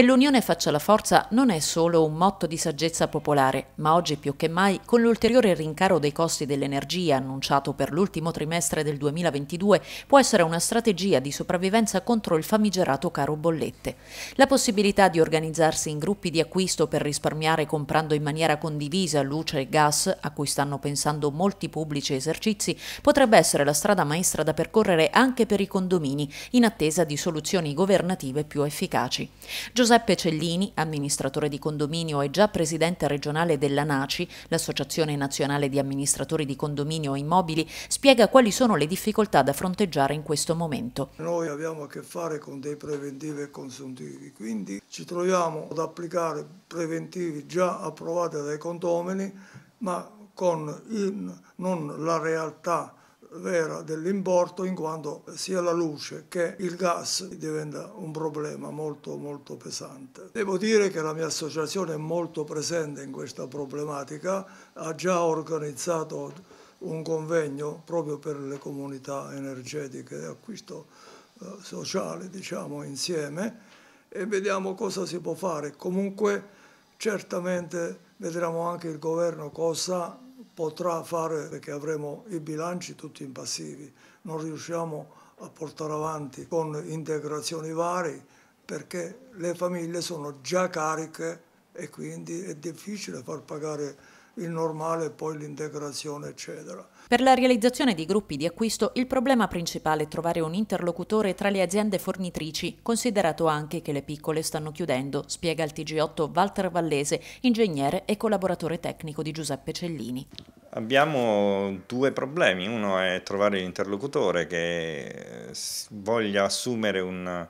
Che l'unione faccia la forza non è solo un motto di saggezza popolare, ma oggi più che mai, con l'ulteriore rincaro dei costi dell'energia annunciato per l'ultimo trimestre del 2022, può essere una strategia di sopravvivenza contro il famigerato caro bollette. La possibilità di organizzarsi in gruppi di acquisto per risparmiare comprando in maniera condivisa luce e gas, a cui stanno pensando molti pubblici esercizi, potrebbe essere la strada maestra da percorrere anche per i condomini, in attesa di soluzioni governative più efficaci. Giuseppe Cellini, amministratore di condominio e già presidente regionale dell'ANACI, l'Associazione Nazionale di Amministratori di Condominio Immobili, spiega quali sono le difficoltà da fronteggiare in questo momento. Noi abbiamo a che fare con dei preventivi e consuntivi, quindi ci troviamo ad applicare preventivi già approvati dai condomini, ma con in, non la realtà vera dell'importo in quanto sia la luce che il gas diventa un problema molto molto pesante. Devo dire che la mia associazione è molto presente in questa problematica, ha già organizzato un convegno proprio per le comunità energetiche di acquisto eh, sociale, diciamo, insieme e vediamo cosa si può fare. Comunque certamente vedremo anche il governo cosa potrà fare perché avremo i bilanci tutti in passivi, non riusciamo a portare avanti con integrazioni varie perché le famiglie sono già cariche e quindi è difficile far pagare il normale e poi l'integrazione, eccetera. Per la realizzazione di gruppi di acquisto il problema principale è trovare un interlocutore tra le aziende fornitrici, considerato anche che le piccole stanno chiudendo, spiega il TG8 Walter Vallese, ingegnere e collaboratore tecnico di Giuseppe Cellini. Abbiamo due problemi, uno è trovare l'interlocutore che voglia assumere un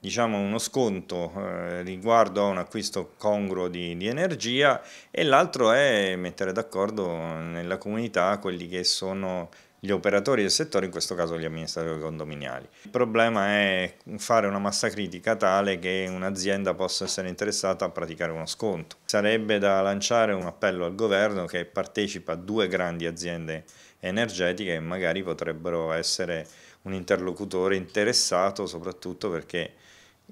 diciamo, uno sconto eh, riguardo a un acquisto congruo di, di energia e l'altro è mettere d'accordo nella comunità quelli che sono gli operatori del settore, in questo caso gli amministratori condominiali. Il problema è fare una massa critica tale che un'azienda possa essere interessata a praticare uno sconto. Sarebbe da lanciare un appello al governo che partecipa a due grandi aziende energetiche e magari potrebbero essere un interlocutore interessato soprattutto perché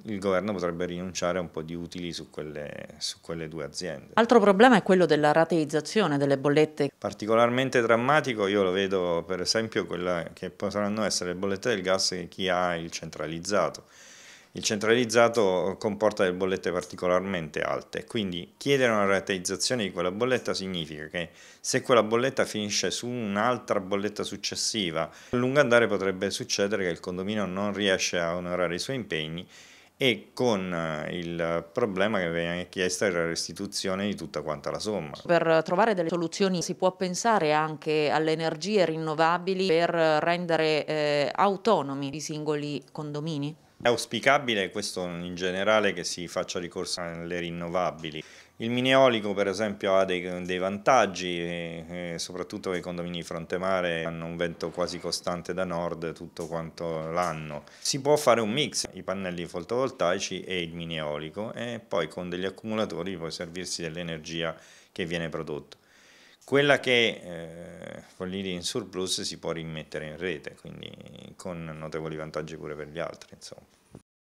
il governo potrebbe rinunciare a un po' di utili su quelle, su quelle, due aziende. Altro problema è quello della rateizzazione delle bollette. Particolarmente drammatico io lo vedo per esempio quella che potranno essere le bollette del gas che chi ha il centralizzato. Il centralizzato comporta delle bollette particolarmente alte, quindi chiedere una rateizzazione di quella bolletta significa che se quella bolletta finisce su un'altra bolletta successiva, a lungo andare potrebbe succedere che il condominio non riesce a onorare i suoi impegni e con eh, il problema che viene chiesta è la restituzione di tutta quanta la somma. Per trovare delle soluzioni si può pensare anche alle energie rinnovabili per rendere eh, autonomi i singoli condomini? È auspicabile questo in generale che si faccia ricorso alle rinnovabili. Il mineolico per esempio ha dei, dei vantaggi, e, e soprattutto i condomini di fronte mare hanno un vento quasi costante da nord tutto quanto l'anno. Si può fare un mix, i pannelli fotovoltaici e il mineolico e poi con degli accumulatori puoi servirsi dell'energia che viene prodotta quella che eh, vuol dire in surplus si può rimettere in rete, quindi con notevoli vantaggi pure per gli altri. Insomma.